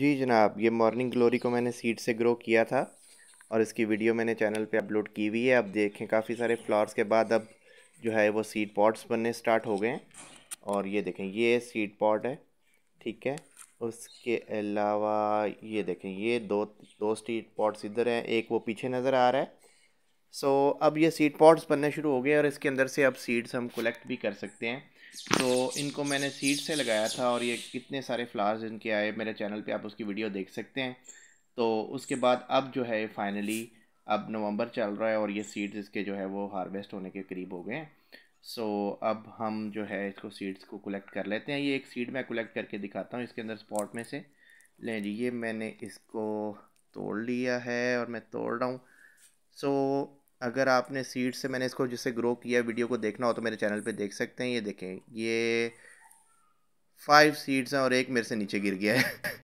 जी जनाब ये morning glory को मैंने सीड से ग्रो किया था और इसकी वीडियो मैंने चैनल पे अपलोड की हुई है अब देखें काफ़ी सारे फ्लावर्स के बाद अब जो है वो सीड पॉट्स बनने स्टार्ट हो गए हैं और ये देखें ये सीड पॉट है ठीक है उसके अलावा ये देखें ये दो दो सीड पॉट्स इधर हैं एक वो पीछे नज़र आ रहा है सो so, अब ये सीड पॉट्स बनने शुरू हो गए और इसके अंदर से अब सीड्स हम कलेक्ट भी कर सकते हैं तो so, इनको मैंने सीड से लगाया था और ये कितने सारे फ्लावर्स इनके आए मेरे चैनल पे आप उसकी वीडियो देख सकते हैं तो उसके बाद अब जो है फाइनली अब नवंबर चल रहा है और ये सीड्स इसके जो है वो हार्वेस्ट होने के करीब हो गए हैं सो so, अब हम जो है इसको सीड्स को कलेक्ट कर लेते हैं ये एक सीड मैं कलेक्ट करके दिखाता हूँ इसके अंदर स्पॉट में से ले जी ये मैंने इसको तोड़ लिया है और मैं तोड़ रहा हूँ सो so, अगर आपने सीड से मैंने इसको जिससे ग्रो किया वीडियो को देखना हो तो मेरे चैनल पे देख सकते हैं ये देखें ये फाइव सीड्स हैं और एक मेरे से नीचे गिर गया है